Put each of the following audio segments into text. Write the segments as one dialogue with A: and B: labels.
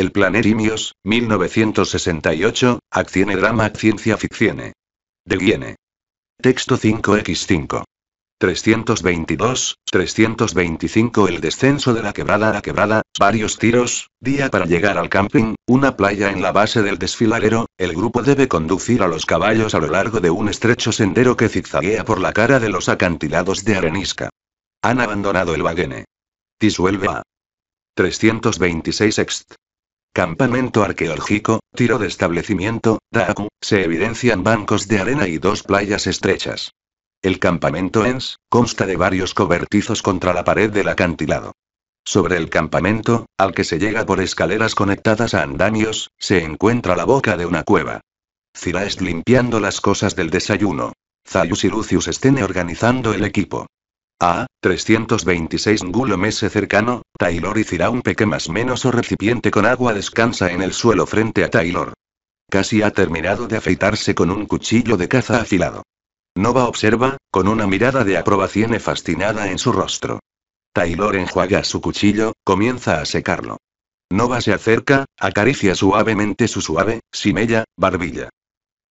A: El planerimios, 1968, Accione Drama Ciencia Ficcione. De Guiene. Texto 5x5. 322, 325 El descenso de la quebrada a la quebrada, varios tiros, día para llegar al camping, una playa en la base del desfiladero, el grupo debe conducir a los caballos a lo largo de un estrecho sendero que zigzaguea por la cara de los acantilados de arenisca. Han abandonado el baguene. Disuelve a 326 ext. Campamento arqueológico, tiro de establecimiento, Daaku, se evidencian bancos de arena y dos playas estrechas. El campamento ENS consta de varios cobertizos contra la pared del acantilado. Sobre el campamento, al que se llega por escaleras conectadas a andamios, se encuentra la boca de una cueva. Cira es limpiando las cosas del desayuno. Zayus y Lucius estén organizando el equipo. A 326 Ngulo Mese cercano, Taylor y un Peque más menos o recipiente con agua descansa en el suelo frente a Taylor. Casi ha terminado de afeitarse con un cuchillo de caza afilado. Nova observa, con una mirada de aprobación e fascinada en su rostro. Taylor enjuaga su cuchillo, comienza a secarlo. Nova se acerca, acaricia suavemente su suave, simella, barbilla.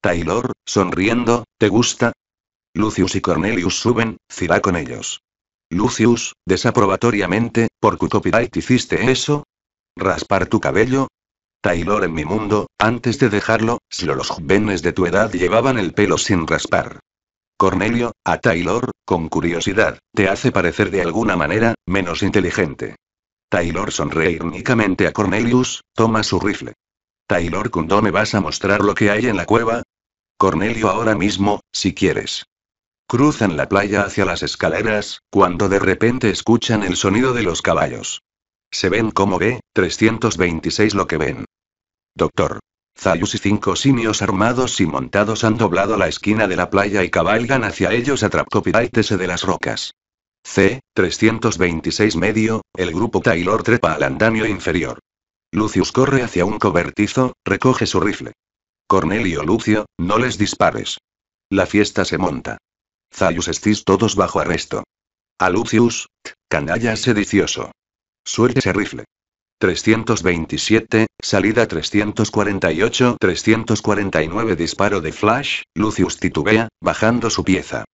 A: Taylor, sonriendo, ¿te gusta? Lucius y Cornelius suben, Cira con ellos. Lucius, desaprobatoriamente, ¿por copyright hiciste eso? ¿Raspar tu cabello? Taylor en mi mundo, antes de dejarlo, si los jóvenes de tu edad llevaban el pelo sin raspar. Cornelio, a Taylor, con curiosidad, te hace parecer de alguna manera, menos inteligente. Taylor sonríe irónicamente a Cornelius, toma su rifle. Taylor, ¿cuándo me vas a mostrar lo que hay en la cueva? Cornelio, ahora mismo, si quieres. Cruzan la playa hacia las escaleras, cuando de repente escuchan el sonido de los caballos. Se ven como ve, 326 lo que ven. Doctor. Zayus y cinco simios armados y montados han doblado la esquina de la playa y cabalgan hacia ellos a Trapcopitaitese de las rocas. C. 326 medio, el grupo Taylor trepa al andamio inferior. Lucius corre hacia un cobertizo, recoge su rifle. Cornelio Lucio, no les dispares. La fiesta se monta. Zayus estis todos bajo arresto. A Lucius, canalla sedicioso. Suerte ese rifle. 327, salida 348, 349 disparo de flash, Lucius titubea, bajando su pieza.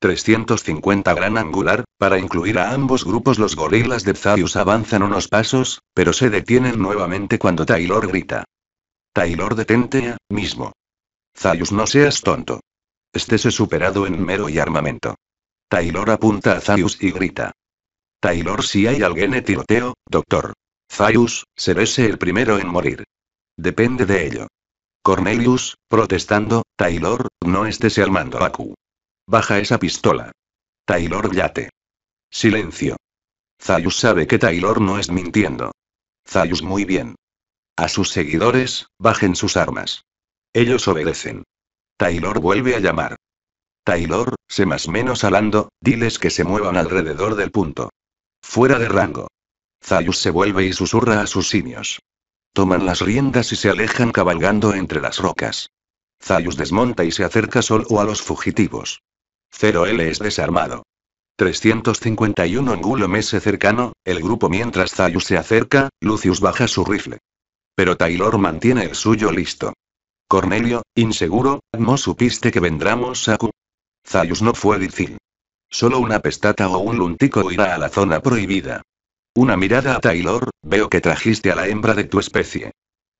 A: 350 gran angular, para incluir a ambos grupos los gorilas de Zayus avanzan unos pasos, pero se detienen nuevamente cuando Taylor grita. Taylor detente mismo. Zayus no seas tonto. Estése superado en mero y armamento. Taylor apunta a Zayus y grita. Taylor, si hay alguien en tiroteo, doctor. Zayus, serése el primero en morir. Depende de ello. Cornelius, protestando, Taylor, no estés armando mando Aku. Baja esa pistola. Taylor yate. Silencio. Zayus sabe que Taylor no es mintiendo. Zayus muy bien. A sus seguidores, bajen sus armas. Ellos obedecen. Taylor vuelve a llamar. Taylor, se más menos alando, diles que se muevan alrededor del punto. Fuera de rango. Zayus se vuelve y susurra a sus simios. Toman las riendas y se alejan cabalgando entre las rocas. Zayus desmonta y se acerca solo a los fugitivos. 0L es desarmado. 351 Angulo Mese cercano, el grupo mientras Zayus se acerca, Lucius baja su rifle. Pero Taylor mantiene el suyo listo. Cornelio, inseguro, ¿no supiste que vendramos Q. Zayus no fue difícil. Solo una pestata o un luntico irá a la zona prohibida. Una mirada a Taylor, veo que trajiste a la hembra de tu especie.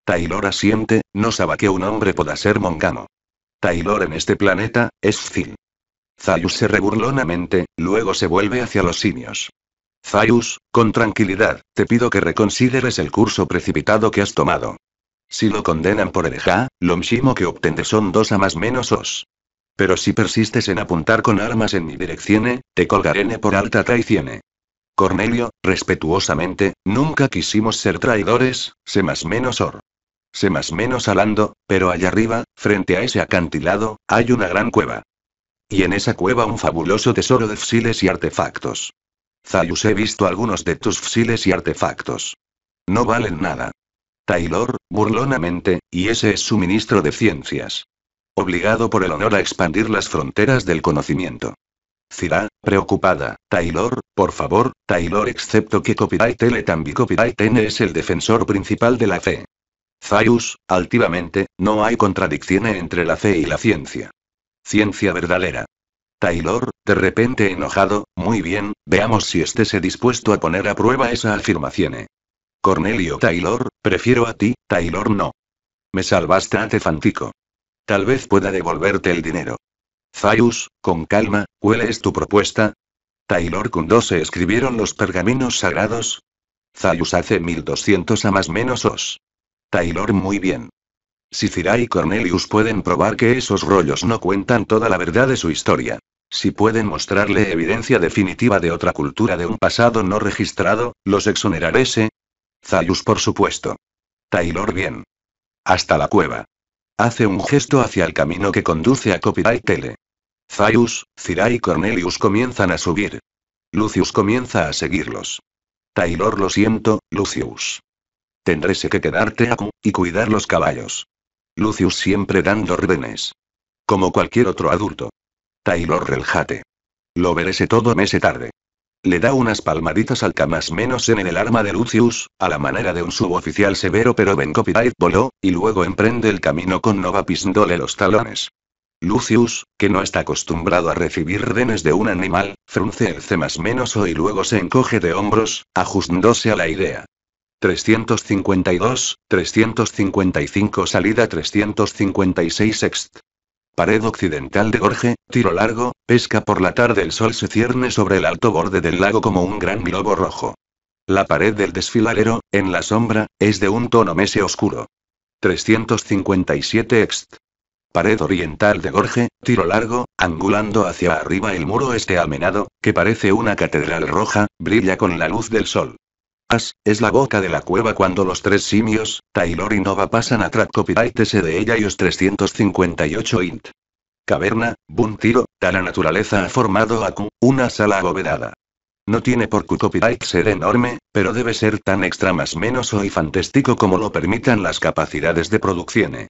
A: Taylor asiente, no sabe que un hombre pueda ser mongamo. Taylor en este planeta, es fin Zayus se reburlonamente, luego se vuelve hacia los simios. Zayus, con tranquilidad, te pido que reconsideres el curso precipitado que has tomado. Si lo condenan por hereja, lo mshimo que obtendré son dos a más menos os. Pero si persistes en apuntar con armas en mi dirección, te colgaré por alta traicione. Cornelio, respetuosamente, nunca quisimos ser traidores, se más menos or. Se más menos alando, pero allá arriba, frente a ese acantilado, hay una gran cueva. Y en esa cueva un fabuloso tesoro de fsiles y artefactos. Zayus he visto algunos de tus fsiles y artefactos. No valen nada. Taylor, burlonamente, y ese es su ministro de Ciencias. Obligado por el honor a expandir las fronteras del conocimiento. Cira, preocupada, Taylor, por favor, Taylor excepto que copyright L también copyright N es el defensor principal de la fe. Zayus, altivamente, no hay contradicciones entre la fe y la ciencia. Ciencia verdadera. Taylor, de repente enojado, muy bien, veamos si estése dispuesto a poner a prueba esa afirmación. Cornelio Taylor, prefiero a ti, Taylor no. Me salvaste a Fantico. Tal vez pueda devolverte el dinero. Zayus, con calma, ¿cuál es tu propuesta? Taylor Kundo se escribieron los pergaminos sagrados. Zayus hace 1200 a más menos os. Taylor muy bien. Si y Cornelius pueden probar que esos rollos no cuentan toda la verdad de su historia. Si pueden mostrarle evidencia definitiva de otra cultura de un pasado no registrado, los exoneraré Zayus por supuesto. Taylor bien. Hasta la cueva. Hace un gesto hacia el camino que conduce a Copyright Tele. Zayus, Cira y Cornelius comienzan a subir. Lucius comienza a seguirlos. Taylor lo siento, Lucius. Tendrése que quedarte aquí, y cuidar los caballos. Lucius siempre dando órdenes. Como cualquier otro adulto. Taylor reljate. Lo verése todo mese tarde. Le da unas palmaditas al camas menos en el arma de Lucius, a la manera de un suboficial severo pero Ben Copyright voló, y luego emprende el camino con Nova pisándole los talones. Lucius, que no está acostumbrado a recibir renes de un animal, frunce el C más menos o y luego se encoge de hombros, ajustándose a la idea. 352, 355 salida 356 ext pared occidental de Gorge, tiro largo, pesca por la tarde el sol se cierne sobre el alto borde del lago como un gran globo rojo. La pared del desfiladero, en la sombra, es de un tono mese oscuro. 357 ext. Pared oriental de Gorge, tiro largo, angulando hacia arriba el muro este almenado, que parece una catedral roja, brilla con la luz del sol. As, es la boca de la cueva cuando los tres simios, Taylor y Nova pasan a track copyright de ella y os 358 int. Caverna, Buntiro, da la naturaleza ha formado a Q, una sala abovedada. No tiene por Q copyright ser enorme, pero debe ser tan extra más menos y fantástico como lo permitan las capacidades de producción.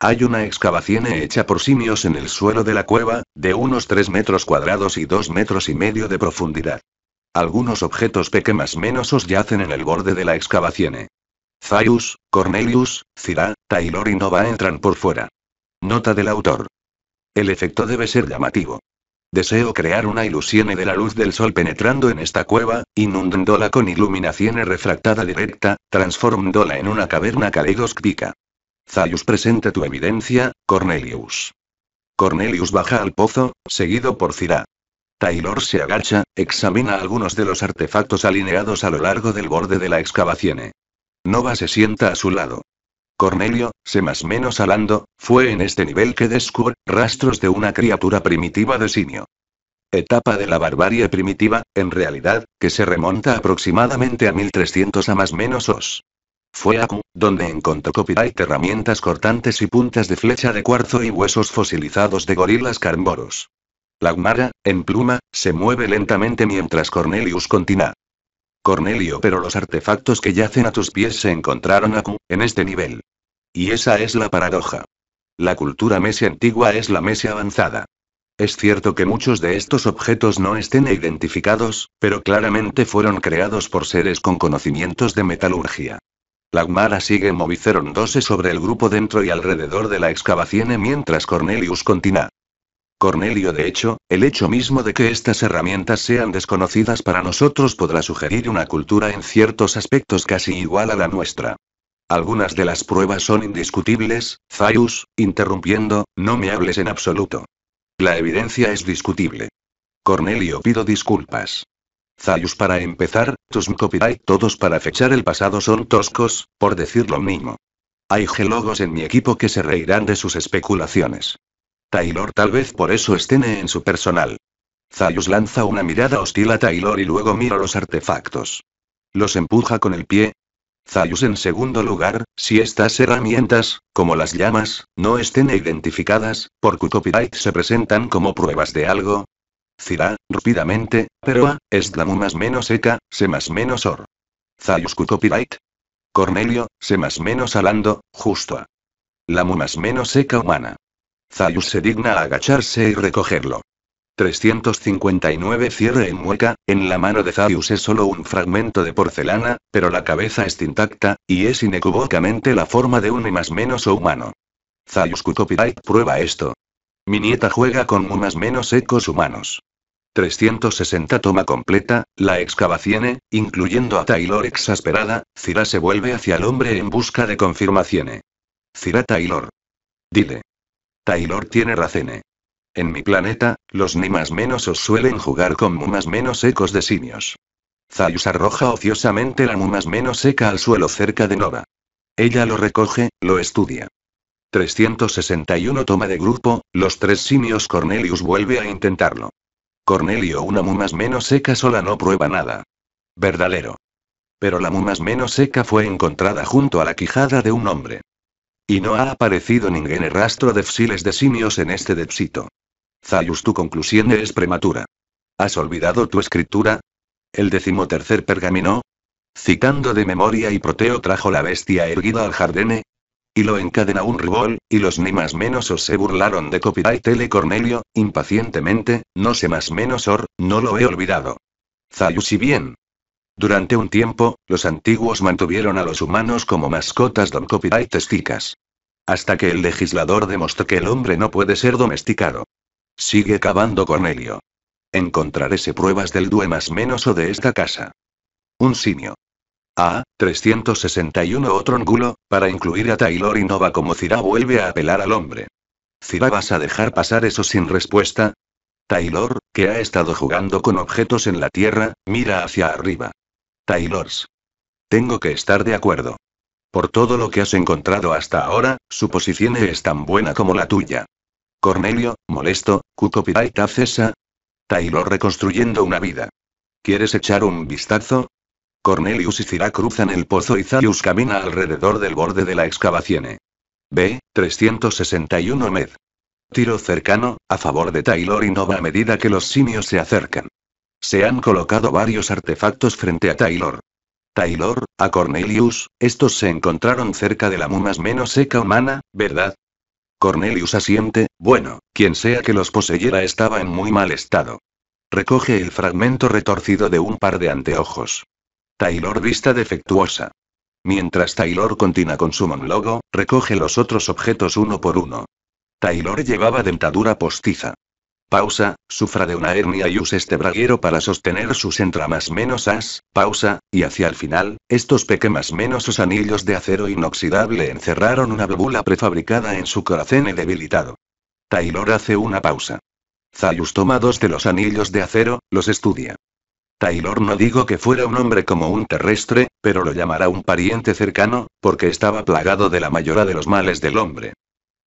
A: Hay una excavación hecha por simios en el suelo de la cueva, de unos 3 metros cuadrados y 2 metros y medio de profundidad. Algunos objetos pequeños os yacen en el borde de la excavación. Zaius, Cornelius, Cira, Taylor y Nova entran por fuera. Nota del autor. El efecto debe ser llamativo. Deseo crear una ilusión de la luz del sol penetrando en esta cueva, inundándola con iluminación refractada directa, transformándola en una caverna caleidoscópica. Zaius presenta tu evidencia, Cornelius. Cornelius baja al pozo, seguido por Cira. Taylor se agacha, examina algunos de los artefactos alineados a lo largo del borde de la excavación. Nova se sienta a su lado. Cornelio, se más menos alando, fue en este nivel que descubre, rastros de una criatura primitiva de simio. Etapa de la barbarie primitiva, en realidad, que se remonta aproximadamente a 1300 a más menos os. Fue a donde encontró copyright herramientas cortantes y puntas de flecha de cuarzo y huesos fosilizados de gorilas carnívoros. La en pluma, se mueve lentamente mientras Cornelius continúa. Cornelio, pero los artefactos que yacen a tus pies se encontraron aquí en este nivel. Y esa es la paradoja. La cultura mesia antigua es la mesia avanzada. Es cierto que muchos de estos objetos no estén identificados, pero claramente fueron creados por seres con conocimientos de metalurgia. La sigue sigue dos sobre el grupo dentro y alrededor de la excavación mientras Cornelius continúa. Cornelio de hecho, el hecho mismo de que estas herramientas sean desconocidas para nosotros podrá sugerir una cultura en ciertos aspectos casi igual a la nuestra. Algunas de las pruebas son indiscutibles, Zayus, interrumpiendo, no me hables en absoluto. La evidencia es discutible. Cornelio pido disculpas. Zayus para empezar, tus copyright todos para fechar el pasado son toscos, por decir lo mismo. Hay gelogos en mi equipo que se reirán de sus especulaciones. Taylor tal vez por eso estén en su personal. Zayus lanza una mirada hostil a Taylor y luego mira los artefactos. Los empuja con el pie. Zayus en segundo lugar, si estas herramientas, como las llamas, no estén identificadas, por copyright se presentan como pruebas de algo. Zira, rápidamente, pero a, es la más menos seca, se más menos or. Zayus copyright. Cornelio, se más menos alando, justo a. La más menos seca humana. Zayus se digna a agacharse y recogerlo. 359 Cierre en mueca, en la mano de Zayus es solo un fragmento de porcelana, pero la cabeza está intacta, y es inequívocamente la forma de un y más menos o humano. Zayus Copyright prueba esto. Mi nieta juega con más menos ecos humanos. 360 toma completa, la excavación, incluyendo a Taylor exasperada, Cira se vuelve hacia el hombre en busca de confirmaciones. Cira Taylor. Dile. Taylor tiene razón. ¿eh? En mi planeta, los ni más menos os suelen jugar con mumas menos secos de simios. Zayus arroja ociosamente la mumas menos seca al suelo cerca de Nova. Ella lo recoge, lo estudia. 361 toma de grupo, los tres simios Cornelius vuelve a intentarlo. Cornelio una mumas menos seca sola no prueba nada. Verdadero. Pero la mumas menos seca fue encontrada junto a la quijada de un hombre. Y no ha aparecido ningún rastro de fsiles de simios en este depsito. Zayus, tu conclusión es prematura. ¿Has olvidado tu escritura? El decimotercer pergamino. Citando de memoria y Proteo trajo la bestia erguida al jardine. Y lo encadena un rubol, y los ni más menos os se burlaron de copyright L. Cornelio, impacientemente, no sé más menos or, no lo he olvidado. Zayus y bien, durante un tiempo, los antiguos mantuvieron a los humanos como mascotas don copyright testicas. Hasta que el legislador demostró que el hombre no puede ser domesticado. Sigue cavando Cornelio. Encontrarése pruebas del due más menos o de esta casa. Un simio. A. 361 Otro angulo, para incluir a Taylor y Nova como Cira vuelve a apelar al hombre. Cira, ¿vas a dejar pasar eso sin respuesta? Taylor, que ha estado jugando con objetos en la tierra, mira hacia arriba. Taylors. Tengo que estar de acuerdo. Por todo lo que has encontrado hasta ahora, su posición es tan buena como la tuya. Cornelio, molesto, a cesa. Taylor reconstruyendo una vida. ¿Quieres echar un vistazo? Cornelius y Cira cruzan el pozo y Zaius camina alrededor del borde de la excavación. B. 361 med. Tiro cercano, a favor de Taylor y Nova a medida que los simios se acercan. Se han colocado varios artefactos frente a Taylor. Taylor, a Cornelius, estos se encontraron cerca de la mumas menos seca humana, ¿verdad? Cornelius asiente, bueno, quien sea que los poseyera estaba en muy mal estado. Recoge el fragmento retorcido de un par de anteojos. Taylor vista defectuosa. Mientras Taylor continúa con su monólogo, recoge los otros objetos uno por uno. Taylor llevaba dentadura postiza pausa, sufra de una hernia y usa este braguero para sostener sus entramas menos as, pausa, y hacia el final, estos pequeños menos sus anillos de acero inoxidable encerraron una válvula prefabricada en su corazón debilitado. Taylor hace una pausa. Zayus toma dos de los anillos de acero, los estudia. Taylor no digo que fuera un hombre como un terrestre, pero lo llamará un pariente cercano, porque estaba plagado de la mayoría de los males del hombre.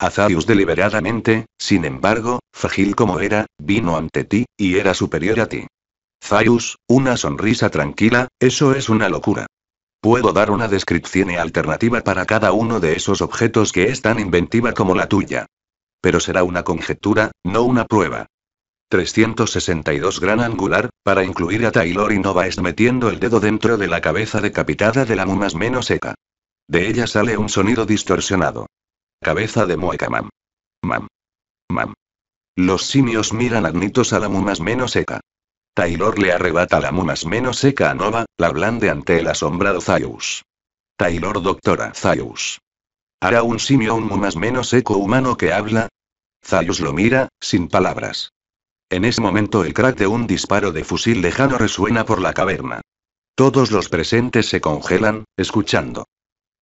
A: Azarius deliberadamente, sin embargo, frágil como era, vino ante ti, y era superior a ti. Zaius, una sonrisa tranquila, eso es una locura. Puedo dar una descripción y alternativa para cada uno de esos objetos que es tan inventiva como la tuya. Pero será una conjetura, no una prueba. 362 gran angular, para incluir a Taylor y es metiendo el dedo dentro de la cabeza decapitada de la mumas menos seca. De ella sale un sonido distorsionado cabeza de mueca Mam. Mam. Mam. Los simios miran agnitos a la mumas menos seca. Taylor le arrebata la mumas menos seca a Nova, la blande ante el asombrado zayus Taylor doctora zayus ¿Hará un simio un mumas menos seco humano que habla? zayus lo mira, sin palabras. En ese momento el crack de un disparo de fusil lejano resuena por la caverna. Todos los presentes se congelan, escuchando.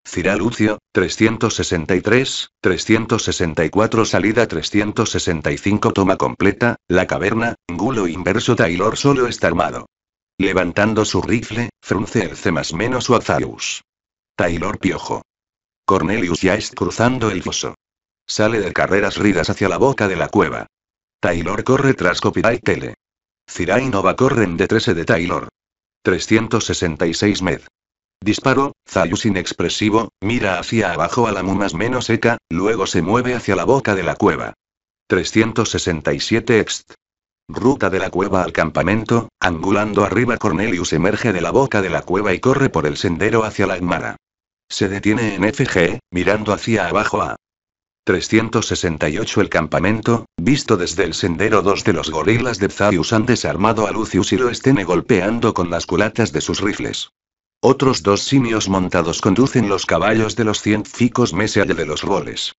A: Cira Lucio, 363, 364 Salida 365 Toma completa, la caverna, Gulo inverso Taylor solo está armado. Levantando su rifle, frunce el C más menos Taylor piojo. Cornelius ya es cruzando el foso. Sale de carreras ridas hacia la boca de la cueva. Taylor corre tras Copita y Tele. Cira y Nova corren de 13 de Taylor. 366 med. Disparo, Zayus inexpresivo, mira hacia abajo a la mumas menos seca, luego se mueve hacia la boca de la cueva. 367 ext. Ruta de la cueva al campamento, angulando arriba Cornelius emerge de la boca de la cueva y corre por el sendero hacia la Aymara. Se detiene en FG, mirando hacia abajo a 368 El campamento, visto desde el sendero dos de los gorilas de Zayus han desarmado a Lucius y lo estén golpeando con las culatas de sus rifles. Otros dos simios montados conducen los caballos de los científicos Mesa de los Roles.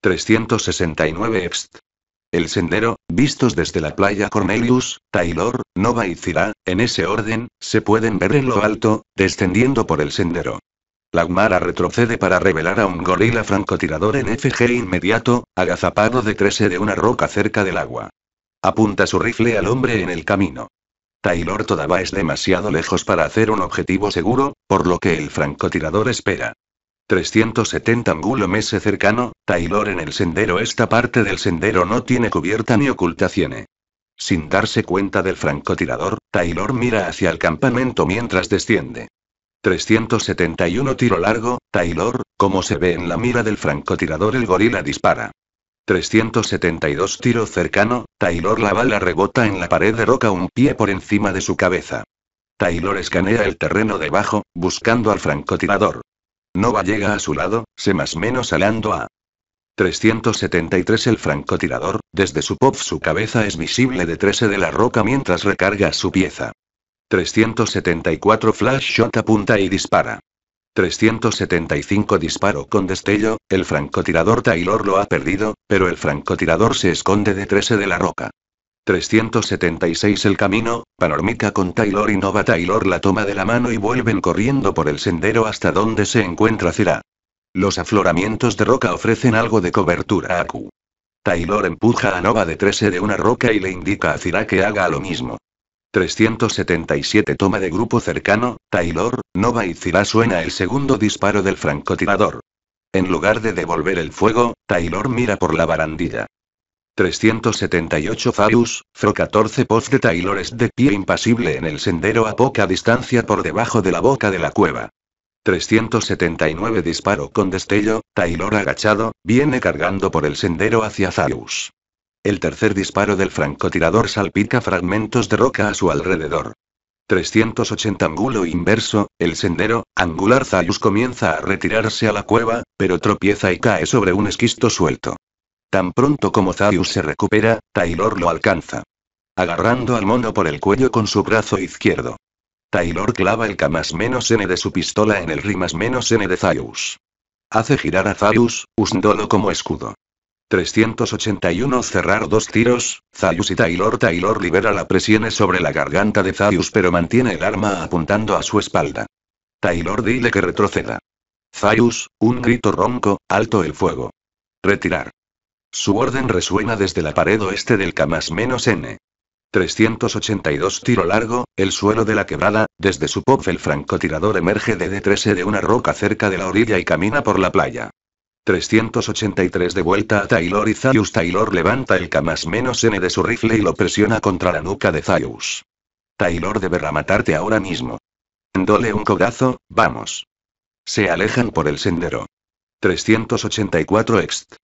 A: 369 ext. El sendero, vistos desde la playa Cornelius, Taylor, Nova y Zira, en ese orden, se pueden ver en lo alto, descendiendo por el sendero. La retrocede para revelar a un gorila francotirador en FG inmediato, agazapado de 13 de una roca cerca del agua. Apunta su rifle al hombre en el camino. Taylor todavía es demasiado lejos para hacer un objetivo seguro, por lo que el francotirador espera. 370 angulo mes cercano, Taylor en el sendero. Esta parte del sendero no tiene cubierta ni ocultación. Sin darse cuenta del francotirador, Taylor mira hacia el campamento mientras desciende. 371 tiro largo, Taylor, como se ve en la mira del francotirador el gorila dispara. 372 tiro cercano, Taylor la bala rebota en la pared de roca un pie por encima de su cabeza. Taylor escanea el terreno debajo, buscando al francotirador. Nova llega a su lado, se más menos alando a 373 El francotirador, desde su pop su cabeza es visible de 13 de la roca mientras recarga su pieza. 374 Flash Shot apunta y dispara. 375 disparo con destello, el francotirador Taylor lo ha perdido, pero el francotirador se esconde de 13 de la roca. 376 El camino, panormica con Taylor y Nova Taylor la toma de la mano y vuelven corriendo por el sendero hasta donde se encuentra Cira. Los afloramientos de roca ofrecen algo de cobertura a Q. Taylor empuja a Nova de 13 de una roca y le indica a Cira que haga lo mismo. 377 Toma de grupo cercano, Taylor, Nova y Cira suena el segundo disparo del francotirador. En lugar de devolver el fuego, Taylor mira por la barandilla. 378 Zayus, Fro 14 Poz de Taylor es de pie impasible en el sendero a poca distancia por debajo de la boca de la cueva. 379 Disparo con destello, Taylor agachado, viene cargando por el sendero hacia Zayus. El tercer disparo del francotirador salpica fragmentos de roca a su alrededor. 380 ángulo inverso, el sendero, angular Zayus comienza a retirarse a la cueva, pero tropieza y cae sobre un esquisto suelto. Tan pronto como Zayus se recupera, Taylor lo alcanza. Agarrando al mono por el cuello con su brazo izquierdo. Taylor clava el K más N de su pistola en el R más N de Zayus. Hace girar a Zayus, usándolo como escudo. 381 Cerrar dos tiros, Zayus y Taylor Taylor libera la presión sobre la garganta de Zayus pero mantiene el arma apuntando a su espalda. Taylor dile que retroceda. Zayus, un grito ronco, alto el fuego. Retirar. Su orden resuena desde la pared oeste del Camas menos N. 382 tiro largo, el suelo de la quebrada, desde su pop el francotirador emerge de D13 e de una roca cerca de la orilla y camina por la playa. 383 de vuelta a Taylor y Zaius Taylor levanta el K más menos N de su rifle y lo presiona contra la nuca de Zaius. Taylor deberá matarte ahora mismo. Dole un codazo, vamos. Se alejan por el sendero. 384 Ext.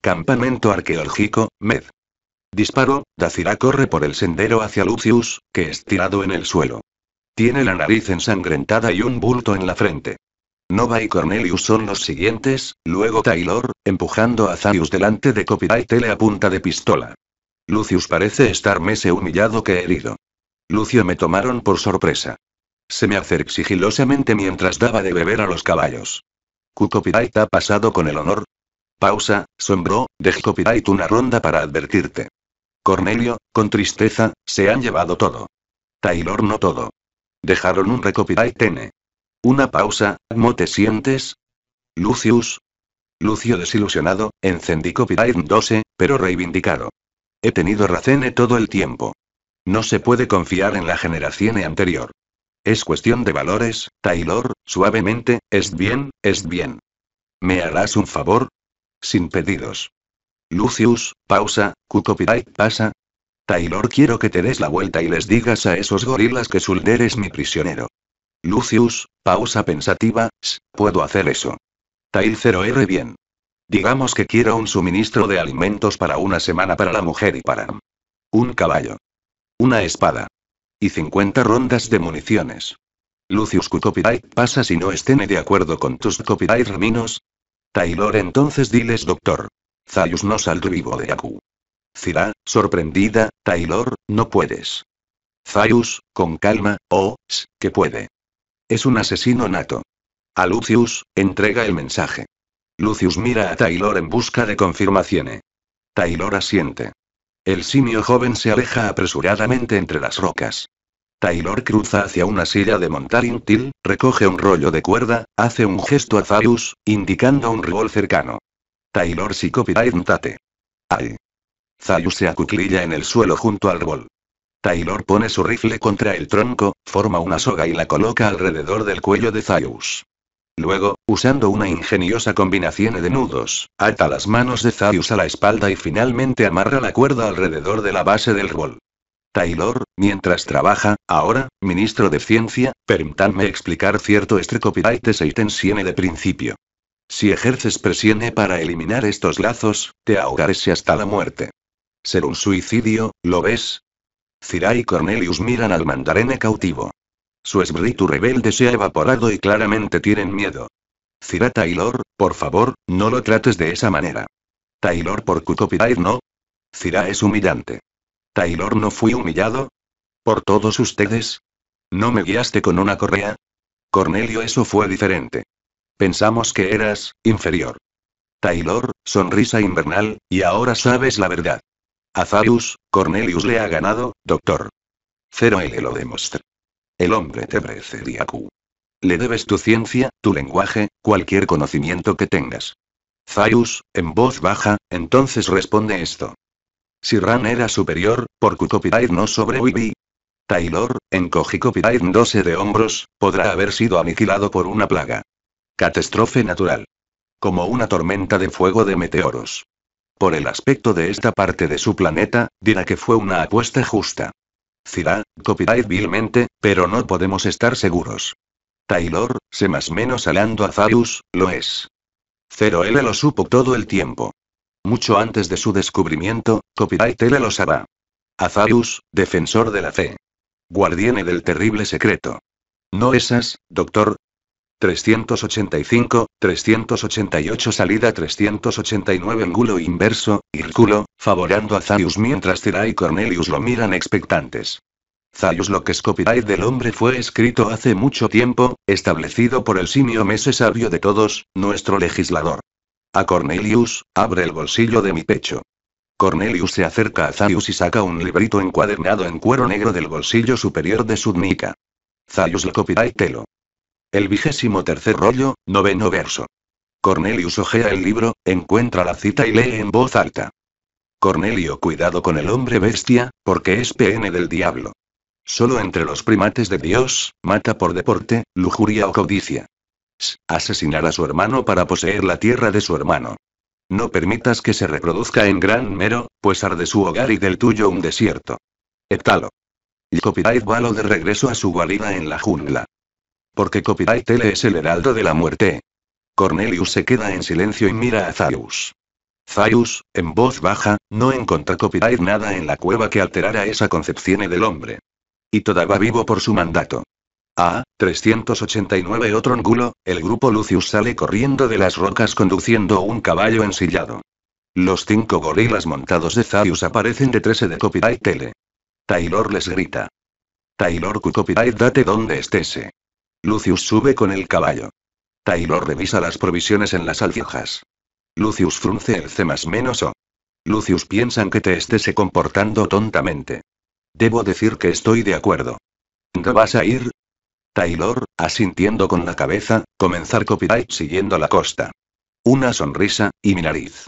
A: Campamento arqueológico, Med. Disparo, Dacira corre por el sendero hacia Lucius, que es tirado en el suelo. Tiene la nariz ensangrentada y un bulto en la frente. Nova y Cornelius son los siguientes, luego Taylor, empujando a Zarius delante de Copyright le a punta de pistola. Lucius parece estar más humillado que herido. Lucio me tomaron por sorpresa. Se me acercó sigilosamente mientras daba de beber a los caballos. cu copyright ha pasado con el honor? Pausa, sombró, dejé copyright una ronda para advertirte. Cornelio, con tristeza, se han llevado todo. Taylor no todo. Dejaron un recopyright N. Una pausa, ¿cómo te sientes? Lucius. Lucio desilusionado, encendí copyright 12, pero reivindicado. He tenido racene todo el tiempo. No se puede confiar en la generación anterior. Es cuestión de valores, Taylor, suavemente, es bien, es bien. ¿Me harás un favor? Sin pedidos. Lucius, pausa, ¿cu copyright pasa. Taylor quiero que te des la vuelta y les digas a esos gorilas que Sulder es mi prisionero. Lucius, pausa pensativa, puedo hacer eso. Taylor, 0 bien. Digamos que quiero un suministro de alimentos para una semana para la mujer y para... Un caballo. Una espada. Y 50 rondas de municiones. Lucius, ¿qué copyright pasa si no estén de acuerdo con tus copyright reminos? Taylor entonces diles doctor. Zaius no saldrá vivo de Aku. Zira, sorprendida, Taylor, no puedes. Zaius, con calma, oh, que puede. Es un asesino nato. A Lucius, entrega el mensaje. Lucius mira a Taylor en busca de confirmaciones. Taylor asiente. El simio joven se aleja apresuradamente entre las rocas. Taylor cruza hacia una silla de montar intil, recoge un rollo de cuerda, hace un gesto a Zarius, indicando un rol cercano. Taylor y tate. Ay. Zayus se acuclilla en el suelo junto al rol. Taylor pone su rifle contra el tronco, forma una soga y la coloca alrededor del cuello de Zaius. Luego, usando una ingeniosa combinación de nudos, ata las manos de Zaius a la espalda y finalmente amarra la cuerda alrededor de la base del rol. Taylor, mientras trabaja, ahora, ministro de Ciencia, permítanme explicar cierto de Siene de principio. Si ejerces presión para eliminar estos lazos, te ahogarás hasta la muerte. Ser un suicidio, ¿lo ves? Cira y Cornelius miran al mandarene cautivo. Su espíritu rebelde se ha evaporado y claramente tienen miedo. Cira Taylor, por favor, no lo trates de esa manera. Taylor por Q-Copyright no. Cira es humillante. Taylor no fui humillado. Por todos ustedes. ¿No me guiaste con una correa? Cornelio, eso fue diferente. Pensamos que eras inferior. Taylor, sonrisa invernal, y ahora sabes la verdad. A Cornelius le ha ganado, doctor. Cero L lo demostró. El hombre te precedía Q. Le debes tu ciencia, tu lenguaje, cualquier conocimiento que tengas. Zaius, en voz baja, entonces responde esto. Si Ran era superior, por Q copyright no sobreviví. Taylor, en 12 de hombros, podrá haber sido aniquilado por una plaga. Catástrofe natural. Como una tormenta de fuego de meteoros. Por el aspecto de esta parte de su planeta, dirá que fue una apuesta justa. Zira, copyright vilmente, pero no podemos estar seguros. Taylor, se más menos alando a Zaius, lo es. Cero L lo supo todo el tiempo. Mucho antes de su descubrimiento, copyright él lo sabrá. Azarius, defensor de la fe. guardián del terrible secreto. No esas, doctor, 385, 388 salida 389 ángulo inverso, Irculo, favorando a Zayus mientras Tira y Cornelius lo miran expectantes. Zayus lo que es copyright del hombre fue escrito hace mucho tiempo, establecido por el simio mese sabio de todos, nuestro legislador. A Cornelius, abre el bolsillo de mi pecho. Cornelius se acerca a Zayus y saca un librito encuadernado en cuero negro del bolsillo superior de su nica. Zaius lo copyright telo. El vigésimo tercer rollo, noveno verso. Cornelius ojea el libro, encuentra la cita y lee en voz alta. Cornelio, cuidado con el hombre bestia, porque es PN del diablo. Solo entre los primates de Dios, mata por deporte, lujuria o codicia. Asesinar a su hermano para poseer la tierra de su hermano. No permitas que se reproduzca en gran mero, pues arde su hogar y del tuyo un desierto. Etalo. Copyright Valo de regreso a su guarida en la jungla. Porque Copyright L es el heraldo de la muerte. Cornelius se queda en silencio y mira a Zaius. Zaius, en voz baja, no encontra Copyright nada en la cueva que alterara esa concepción del hombre. Y todavía vivo por su mandato. A 389 Otro ángulo, el grupo Lucius sale corriendo de las rocas conduciendo un caballo ensillado. Los cinco gorilas montados de Zaius aparecen detrás de Copyright L. Taylor les grita. Taylor Q Copyright date donde estése. Eh. Lucius sube con el caballo. Taylor revisa las provisiones en las alforjas. Lucius frunce el C más menos O. Lucius piensan que te estés comportando tontamente. Debo decir que estoy de acuerdo. ¿No vas a ir? Taylor, asintiendo con la cabeza, comenzar copyright siguiendo la costa. Una sonrisa, y mi nariz.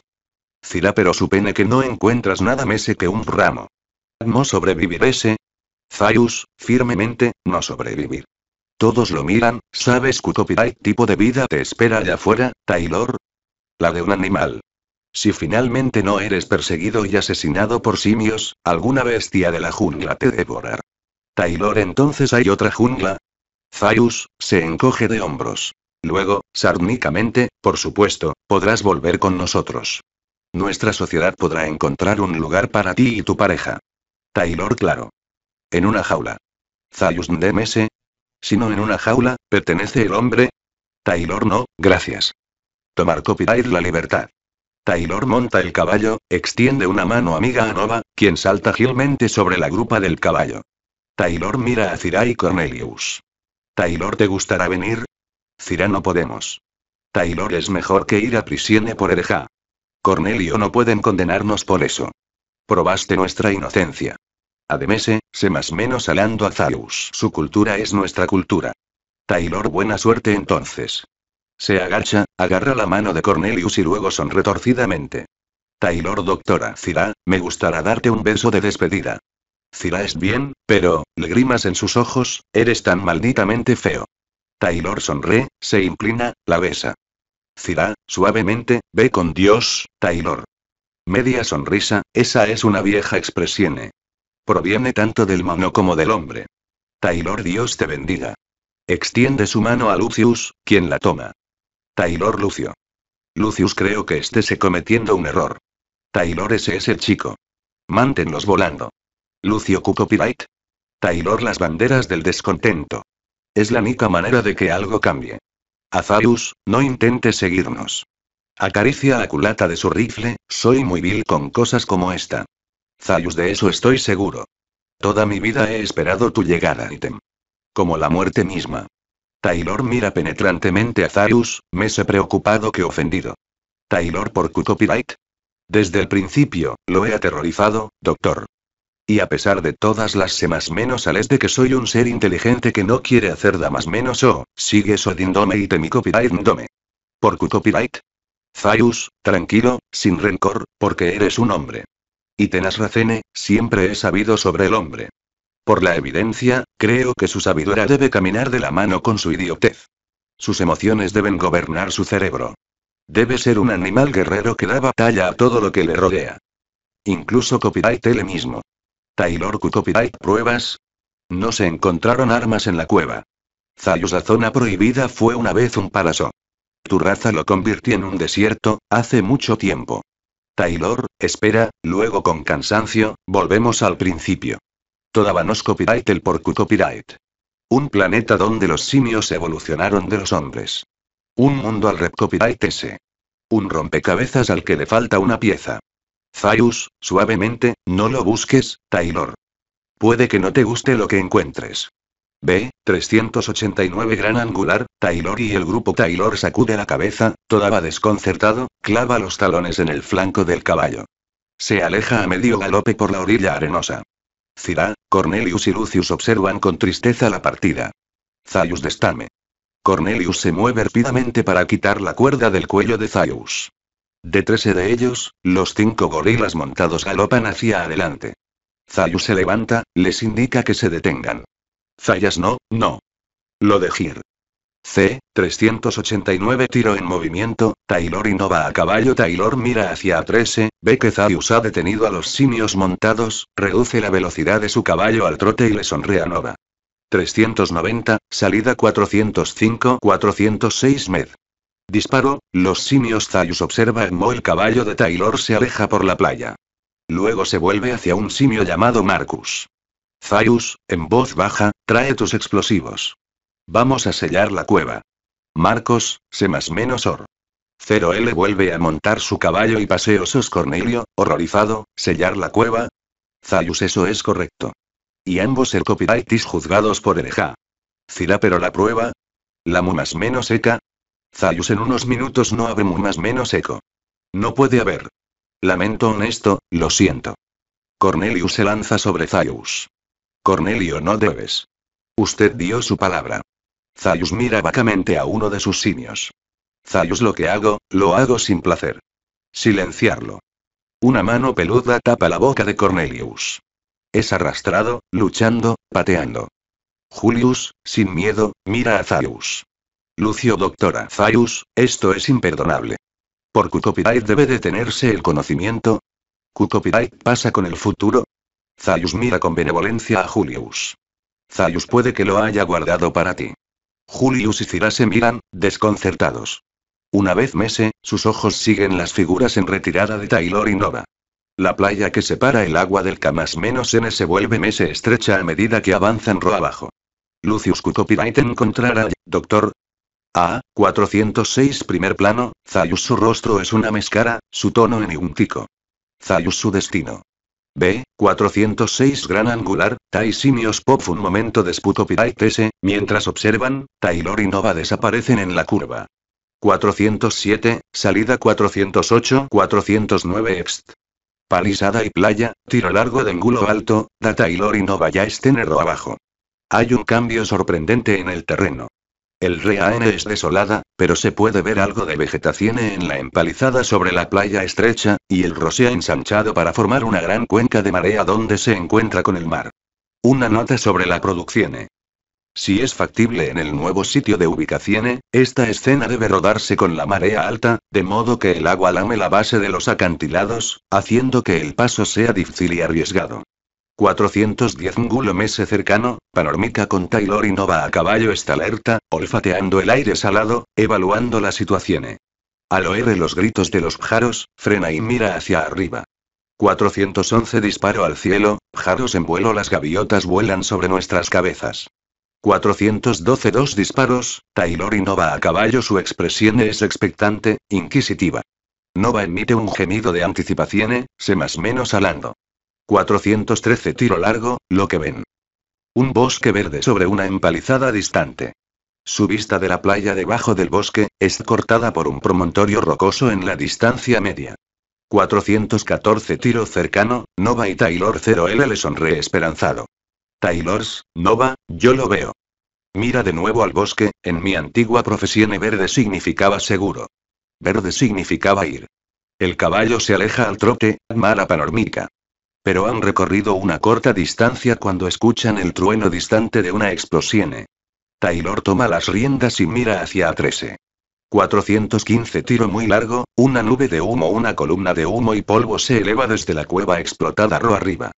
A: Cira pero supene que no encuentras nada mese que un ramo. No ese? Zaius, firmemente, no sobrevivir. Todos lo miran, ¿sabes qué tipo de vida te espera allá afuera, Taylor? La de un animal. Si finalmente no eres perseguido y asesinado por simios, alguna bestia de la jungla te devorará. Taylor, entonces hay otra jungla. Zayus, se encoge de hombros. Luego, sarnicamente, por supuesto, podrás volver con nosotros. Nuestra sociedad podrá encontrar un lugar para ti y tu pareja. Taylor, claro. En una jaula. Zaius Ndemese, sino en una jaula, ¿pertenece el hombre? Taylor no, gracias. Tomar copyright la libertad. Taylor monta el caballo, extiende una mano amiga a Nova, quien salta gilmente sobre la grupa del caballo. Taylor mira a Cira y Cornelius. Taylor, ¿te gustará venir? Cira, no podemos. Taylor es mejor que ir a prisione por hereja. Cornelio no pueden condenarnos por eso. Probaste nuestra inocencia. Ademese, se más menos alando a Zeus. Su cultura es nuestra cultura. Taylor, buena suerte entonces. Se agacha, agarra la mano de Cornelius y luego sonre retorcidamente. Taylor, doctora Cira, me gustará darte un beso de despedida. Cira es bien, pero, lágrimas en sus ojos, eres tan malditamente feo. Taylor sonríe, se inclina, la besa. Cira, suavemente, ve con Dios, Taylor. Media sonrisa, esa es una vieja expresión. Proviene tanto del mono como del hombre. Taylor Dios te bendiga. Extiende su mano a Lucius, quien la toma. Taylor Lucio. Lucius creo que estése cometiendo un error. Taylor ese es el chico. Mantenlos volando. Lucio Q Taylor las banderas del descontento. Es la única manera de que algo cambie. Azarius, no intentes seguirnos. Acaricia la culata de su rifle, soy muy vil con cosas como esta. Zayus, de eso estoy seguro. Toda mi vida he esperado tu llegada, ítem. Como la muerte misma. Taylor mira penetrantemente a Zayus, me preocupado que ofendido. Taylor por Q copyright. Desde el principio, lo he aterrorizado, doctor. Y a pesar de todas las semas menos ales de que soy un ser inteligente que no quiere hacer damas menos o, oh, sigue sodindome y temi copyright dome. Por Q copyright. Zayus, tranquilo, sin rencor, porque eres un hombre. Y Racene, siempre he sabido sobre el hombre. Por la evidencia, creo que su sabiduría debe caminar de la mano con su idiotez. Sus emociones deben gobernar su cerebro. Debe ser un animal guerrero que da batalla a todo lo que le rodea. Incluso copyright él mismo. Taylor Q copyright pruebas. No se encontraron armas en la cueva. Zayus la zona prohibida fue una vez un palazo. Tu raza lo convirtió en un desierto, hace mucho tiempo. Taylor, espera, luego con cansancio, volvemos al principio. Todábanos copyright el porcu copyright. Un planeta donde los simios evolucionaron de los hombres. Un mundo al rep copyright ese. Un rompecabezas al que le falta una pieza. Zaius, suavemente, no lo busques, Taylor. Puede que no te guste lo que encuentres. B. 389 Gran Angular, Taylor y el grupo Taylor sacude la cabeza, va desconcertado, clava los talones en el flanco del caballo. Se aleja a medio galope por la orilla arenosa. Cira, Cornelius y Lucius observan con tristeza la partida. Zaius destame. Cornelius se mueve rápidamente para quitar la cuerda del cuello de Zaius. De trece de ellos, los cinco gorilas montados galopan hacia adelante. Zaius se levanta, les indica que se detengan. Zayas no, no. Lo de Gir. C. 389 tiro en movimiento, Taylor innova a caballo Taylor mira hacia A13, eh, ve que Zayus ha detenido a los simios montados, reduce la velocidad de su caballo al trote y le sonríe a Nova. 390, salida 405-406 med. Disparo, los simios Zayus observa en el caballo de Taylor se aleja por la playa. Luego se vuelve hacia un simio llamado Marcus. Zaius, en voz baja, trae tus explosivos. Vamos a sellar la cueva. Marcos, sé más menos or. 0L vuelve a montar su caballo y paseosos Cornelio, horrorizado, sellar la cueva. Zaius, eso es correcto. Y ambos el copyrightis juzgados por hereja. Zira pero la prueba. La mu más menos seca. Zaius, en unos minutos no abre mu más menos eco. No puede haber. Lamento honesto, lo siento. Cornelius se lanza sobre Zaius. Cornelio, no debes. Usted dio su palabra. Zayus mira vacamente a uno de sus simios. Zayus, lo que hago, lo hago sin placer. Silenciarlo. Una mano peluda tapa la boca de Cornelius. Es arrastrado, luchando, pateando. Julius, sin miedo, mira a Zayus. Lucio, doctora Zayus, esto es imperdonable. Por Cucopidite debe detenerse el conocimiento. Cucopidite pasa con el futuro, Zayus mira con benevolencia a Julius. Zayus puede que lo haya guardado para ti. Julius y Cira se miran, desconcertados. Una vez Mese, sus ojos siguen las figuras en retirada de Taylor y Nova. La playa que separa el agua del Camas menos N se vuelve Mese estrecha a medida que avanzan ro abajo. Lucius Cucopirite encontrará, doctor. A, 406 primer plano, Zayus su rostro es una mezcara, su tono tico. Zayus su destino. B. 406 Gran Angular, Tai Simios Pop un momento disputo y S, mientras observan, Taylor y Nova desaparecen en la curva. 407, salida 408, 409 Ext. Palisada y playa, tiro largo de ángulo alto, da Taylor y Nova ya estén abajo. Hay un cambio sorprendente en el terreno. El n es desolada, pero se puede ver algo de vegetación en la empalizada sobre la playa estrecha, y el rosea ensanchado para formar una gran cuenca de marea donde se encuentra con el mar. Una nota sobre la producción. Si es factible en el nuevo sitio de ubicación, esta escena debe rodarse con la marea alta, de modo que el agua lame la base de los acantilados, haciendo que el paso sea difícil y arriesgado. 410 ngulo Mese cercano, Panormica con Taylor y Nova a caballo está alerta, olfateando el aire salado, evaluando la situación. Al oír los gritos de los pjaros, frena y mira hacia arriba. 411 disparo al cielo, pjaros en vuelo las gaviotas vuelan sobre nuestras cabezas. 412 dos disparos, Taylor y Nova a caballo su expresión es expectante, inquisitiva. Nova emite un gemido de anticipación, se más menos alando. 413 tiro largo, lo que ven. Un bosque verde sobre una empalizada distante. Su vista de la playa debajo del bosque, es cortada por un promontorio rocoso en la distancia media. 414 tiro cercano, Nova y Taylor 0L le esperanzado. Taylors, Nova, yo lo veo. Mira de nuevo al bosque, en mi antigua profesión e verde significaba seguro. Verde significaba ir. El caballo se aleja al trote, mala panormica pero han recorrido una corta distancia cuando escuchan el trueno distante de una explosión. Taylor toma las riendas y mira hacia A13. 415 tiro muy largo, una nube de humo, una columna de humo y polvo se eleva desde la cueva explotada ro arriba.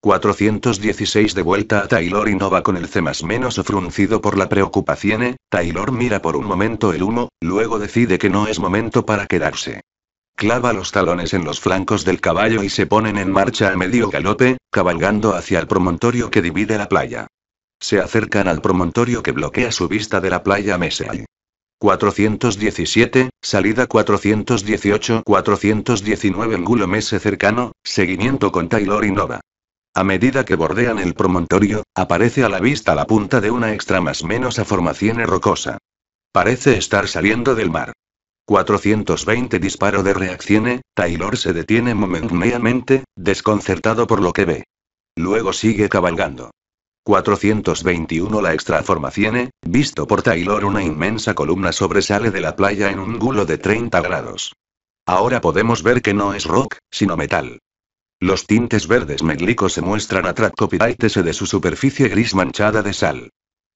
A: 416 de vuelta a Taylor y va con el más menos fruncido por la preocupación. Eh. Taylor mira por un momento el humo, luego decide que no es momento para quedarse. Clava los talones en los flancos del caballo y se ponen en marcha a medio galope, cabalgando hacia el promontorio que divide la playa. Se acercan al promontorio que bloquea su vista de la playa Mesey. 417, salida 418, 419 angulo mese cercano, seguimiento con Taylor y Nova. A medida que bordean el promontorio, aparece a la vista la punta de una extra más menos a formación rocosa. Parece estar saliendo del mar. 420 disparo de reacciones Taylor se detiene momentáneamente, desconcertado por lo que ve. Luego sigue cabalgando. 421 La extraformación, e, visto por Taylor una inmensa columna sobresale de la playa en un ángulo de 30 grados. Ahora podemos ver que no es rock, sino metal. Los tintes verdes meglicos se muestran a Trap de su superficie gris manchada de sal.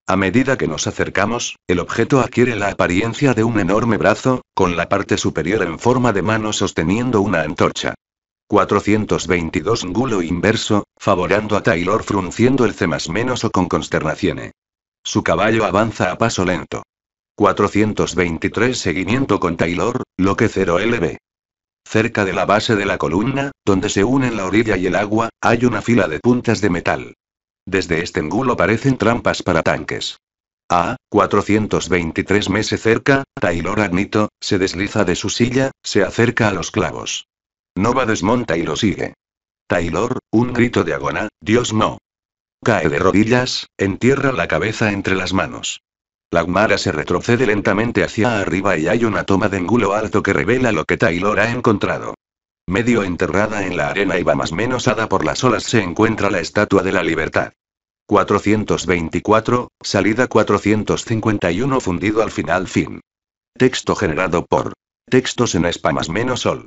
A: A medida que nos acercamos, el objeto adquiere la apariencia de un enorme brazo, con la parte superior en forma de mano sosteniendo una antorcha. 422 Ngulo inverso, favorando a Taylor frunciendo el C más menos o con consternación. Su caballo avanza a paso lento. 423 Seguimiento con Taylor, lo que 0 LB. Cerca de la base de la columna, donde se unen la orilla y el agua, hay una fila de puntas de metal. Desde este engulo parecen trampas para tanques. A 423 meses cerca, Taylor Agnito, se desliza de su silla, se acerca a los clavos. Nova desmonta y lo sigue. Taylor, un grito de agona, Dios no. Cae de rodillas, entierra la cabeza entre las manos. Lagmara se retrocede lentamente hacia arriba y hay una toma de engulo alto que revela lo que Taylor ha encontrado. Medio enterrada en la arena y va más menos hada por las olas se encuentra la Estatua de la Libertad. 424, salida 451 fundido al final fin. Texto generado por textos en spa más menos sol.